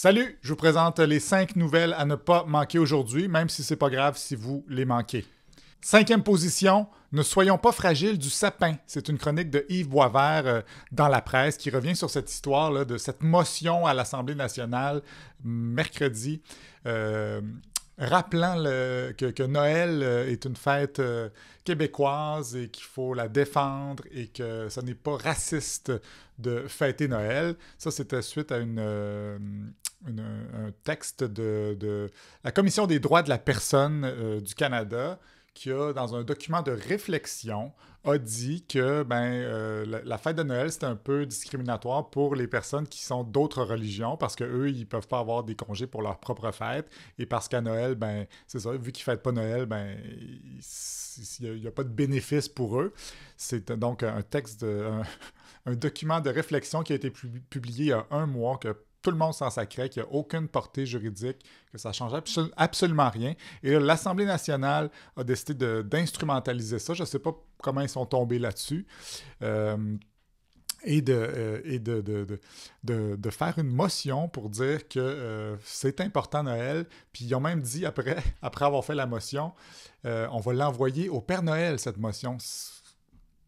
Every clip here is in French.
Salut, je vous présente les 5 nouvelles à ne pas manquer aujourd'hui, même si c'est pas grave si vous les manquez. Cinquième position, ne soyons pas fragiles du sapin. C'est une chronique de Yves Boisvert euh, dans la presse qui revient sur cette histoire là, de cette motion à l'Assemblée nationale mercredi euh, rappelant que, Noël euh, est une fête euh, québécoise et qu'il faut la défendre et que ce n'est pas raciste de fêter Noël. Ça, c'était suite à euh, un texte de, la Commission des droits de la personne du Canada qui dans un document de réflexion, a dit que ben, euh, la, fête de Noël, c'est un peu discriminatoire pour les personnes qui sont d'autres religions parce que eux ils peuvent pas avoir des congés pour leur propre fête. Et parce qu'à Noël, ben, c'est ça, vu qu'ils ne fêtent pas Noël, ben, il n'y a, pas de bénéfice pour eux. C'est donc un texte, de, un, document de réflexion qui a été publié il y a un mois que tout le monde s'en sacrait, qu'il n'y a aucune portée juridique, que ça ne change absolument rien. Et l'Assemblée nationale a décidé d'instrumentaliser ça. Je ne sais pas comment ils sont tombés là-dessus. Euh, et, de, euh, et de, de, faire une motion pour dire que euh, c'est important Noël. Puis ils ont même dit, après, après avoir fait la motion, on va l'envoyer au Père Noël, cette motion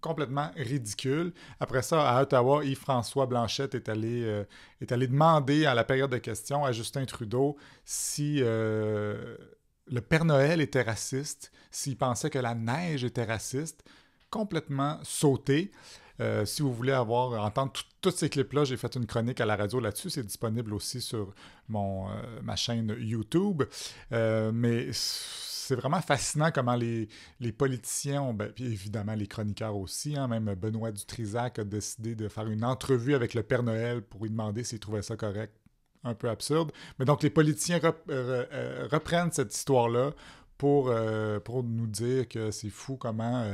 complètement ridicule. Après ça, à Ottawa, Yves-François Blanchette est allé, euh, est allé demander à la période de questions à Justin Trudeau si euh, le Père Noël était raciste, s'il pensait que la neige était raciste. Complètement sauté. Euh, si vous voulez avoir entendre tous ces clips-là, j'ai fait une chronique à la radio là-dessus. C'est disponible aussi sur mon, euh, ma chaîne YouTube. Euh, mais c'est vraiment fascinant comment les, politiciens, ben, puis évidemment les chroniqueurs aussi, hein, même Benoît Dutrisac a décidé de faire une entrevue avec le Père Noël pour lui demander s'il trouvait ça correct. Un peu absurde. Mais donc, les politiciens reprennent cette histoire-là pour, nous dire que c'est fou comment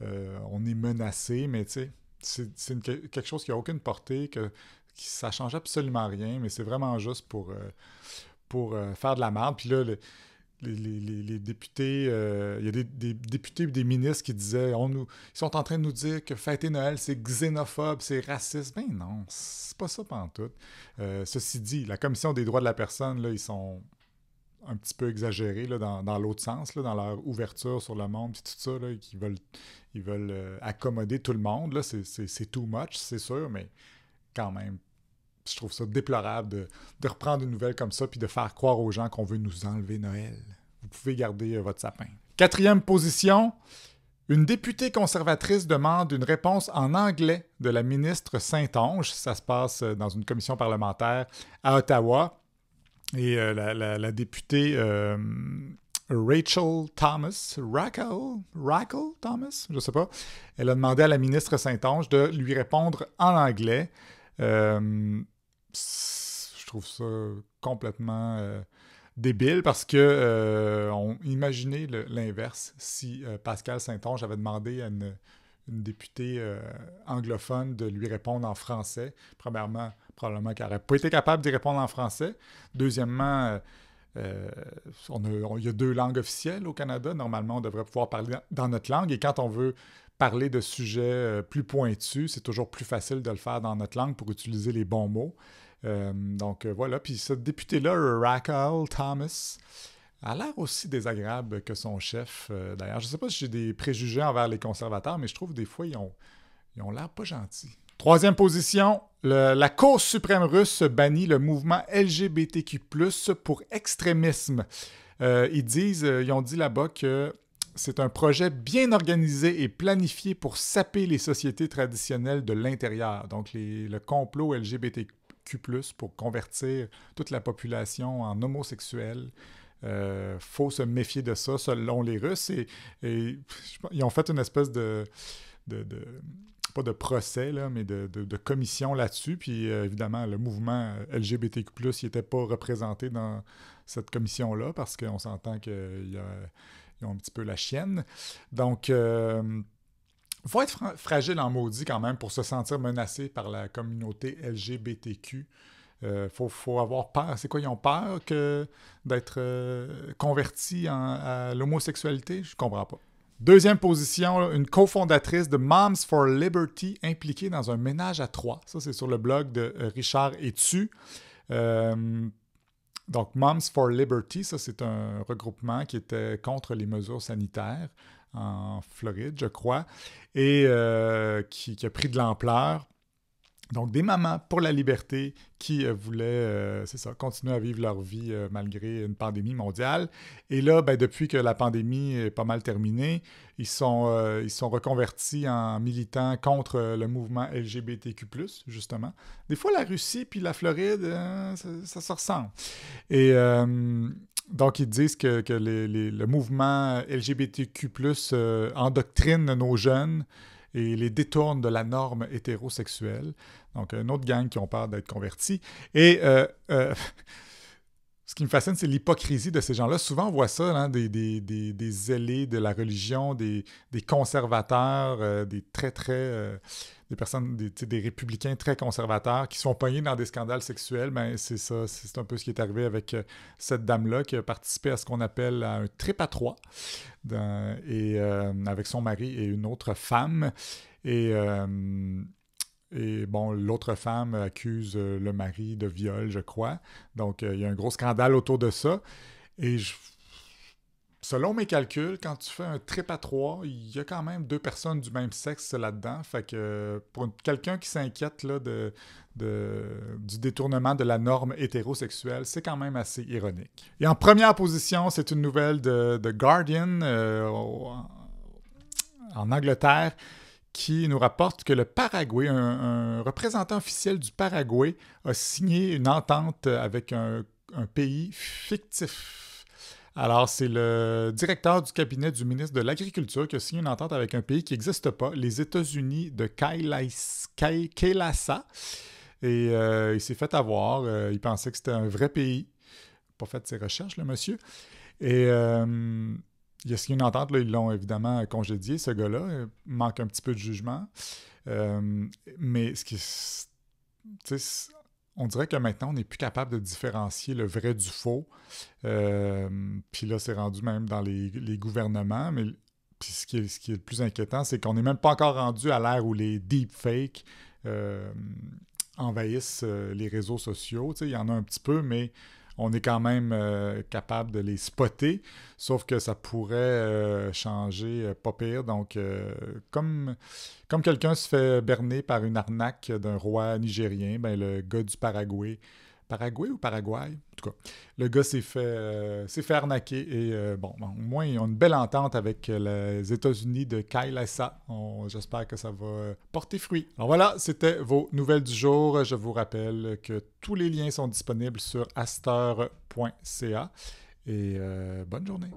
on est menacé, mais tu sais, c'est quelque chose qui n'a aucune portée, que, qui, ça change absolument rien, mais c'est vraiment juste pour, euh, pour euh, faire de la merde. Puis là, les, députés, euh, il y a des, députés ou des ministres qui disaient on nous, ils sont en train de nous dire que fêter Noël, c'est xénophobe, c'est raciste. Ben non, c'est pas ça pantoute. tout. ceci dit, la Commission des droits de la personne, là, ils sont un petit peu exagéré dans, l'autre sens, dans leur ouverture sur le monde, et tout ça, qu'ils veulent, ils veulent euh, accommoder tout le monde. c'est, c'est, too much, c'est sûr, mais quand même, je trouve ça déplorable de, reprendre une nouvelle comme ça, puis de faire croire aux gens qu'on veut nous enlever Noël. Vous pouvez garder euh, votre sapin. Quatrième position, une députée conservatrice demande une réponse en anglais de la ministre Saint-Onge. Ça se passe euh, dans une commission parlementaire à Ottawa. Et euh, la, députée euh, Rachel Thomas, Rachel, Rachel Thomas, je ne sais pas, elle a demandé à la ministre saint ange de lui répondre en anglais. Euh, je trouve ça complètement débile parce que on imaginait l'inverse si Pascal Saint-Onge avait demandé à une, une députée euh, anglophone de lui répondre en français. Premièrement, probablement qu'elle n'aurait pas été capable d'y répondre en français. Deuxièmement, euh, euh, il y a deux langues officielles au Canada. Normalement, on devrait pouvoir parler dans notre langue. Et quand on veut parler de sujets plus pointus, c'est toujours plus facile de le faire dans notre langue pour utiliser les bons mots. donc voilà. Puis ce député-là, Rachel Thomas, a l'air aussi désagréable que son chef. Euh, d'ailleurs, je ne sais pas si j'ai des préjugés envers les conservateurs, mais je trouve des fois, ils ont l'air ils ont pas gentils. Troisième position, la Cour suprême russe bannit le mouvement LGBTQ pour extrémisme. Euh, ils disent, euh, ils ont dit là-bas que c'est un projet bien organisé et planifié pour saper les sociétés traditionnelles de l'intérieur. Donc le complot LGBTQ pour convertir toute la population en homosexuels il euh, faut se méfier de ça selon les Russes. Et, ils ont fait une espèce de, pas de procès, mais de, commission là-dessus. Puis euh, évidemment, le mouvement LGBTQ, il n'était pas représenté dans cette commission-là parce qu'on s'entend qu'ils ont un petit peu la chienne. Donc, il euh, faut être fragile en maudit quand même pour se sentir menacé par la communauté LGBTQ. Il euh, faut, avoir peur. C'est quoi, ils ont peur d'être euh, convertis à l'homosexualité? Je comprends pas. Deuxième position, une cofondatrice de Moms for Liberty impliquée dans un ménage à trois. Ça, c'est sur le blog de euh, Richard Etu. donc, Moms for Liberty, ça, c'est un regroupement qui était contre les mesures sanitaires en Floride, je crois, et qui a pris de l'ampleur donc des mamans pour la liberté qui euh, voulaient, euh, c'est ça, continuer à vivre leur vie euh, malgré une pandémie mondiale. Et là, ben, depuis que la pandémie est pas mal terminée, ils sont, ils sont reconvertis en militants contre le mouvement LGBTQ+, justement. Des fois, la Russie puis la Floride, hein, ça, se ressemble. Et... Donc, ils disent que, le mouvement LGBTQ, endoctrine nos jeunes et les détourne de la norme hétérosexuelle. Donc, une autre gang qui ont peur d'être convertis. Et euh, euh, ce qui me fascine, c'est l'hypocrisie de ces gens-là. Souvent, on voit ça, hein, des, des, de la religion, des, conservateurs, euh, des très, très des personnes, des, républicains très conservateurs qui sont pognés dans des scandales sexuels, ben c'est ça, c'est un peu ce qui est arrivé avec euh, cette dame-là qui a participé à ce qu'on appelle un trip à trois et, euh, avec son mari et une autre femme. Et, euh, et bon, l'autre femme accuse le mari de viol, je crois. Donc, il y a un gros scandale autour de ça. Et je selon mes calculs, quand tu fais un trip à trois, il y a quand même deux personnes du même sexe là-dedans. Fait que pour quelqu'un qui s'inquiète de, de, du détournement de la norme hétérosexuelle, c'est quand même assez ironique. Et en première position, c'est une nouvelle de, The Guardian euh, en, Angleterre qui nous rapporte que le Paraguay, un, représentant officiel du Paraguay, a signé une entente avec un pays fictif alors, c'est le directeur du cabinet du ministre de l'Agriculture qui a signé une entente avec un pays qui n'existe pas, les États-Unis de Kailasa. Et euh, il s'est fait avoir. Euh, il pensait que c'était un vrai pays. Pas fait ses recherches, le monsieur. Et euh, il a signé une entente. ils l'ont évidemment congédié, ce gars-là. Il manque un petit peu de jugement. mais ce qui on dirait que maintenant, on n'est plus capable de différencier le vrai du faux. Euh, puis là, c'est rendu même dans les, gouvernements. Mais ce, qui est, le plus inquiétant, c'est qu'on n'est même pas encore rendu à l'ère où les deepfakes euh, envahissent euh, les réseaux sociaux. il y en a un petit peu, mais on est quand même euh, capable de les spotter, sauf que ça pourrait euh, changer euh, pas pire. Donc, comme, quelqu'un se fait berner par une arnaque d'un roi nigérien, ben, le gars du Paraguay Paraguay ou Paraguay, en tout cas. Le gars s'est fait, euh, arnaquer et euh, bon, au moins ils ont une belle entente avec euh, les États-Unis de Kailasa. J'espère que ça va porter fruit. Alors voilà, c'était vos nouvelles du jour. Je vous rappelle que tous les liens sont disponibles sur aster.ca et bonne journée.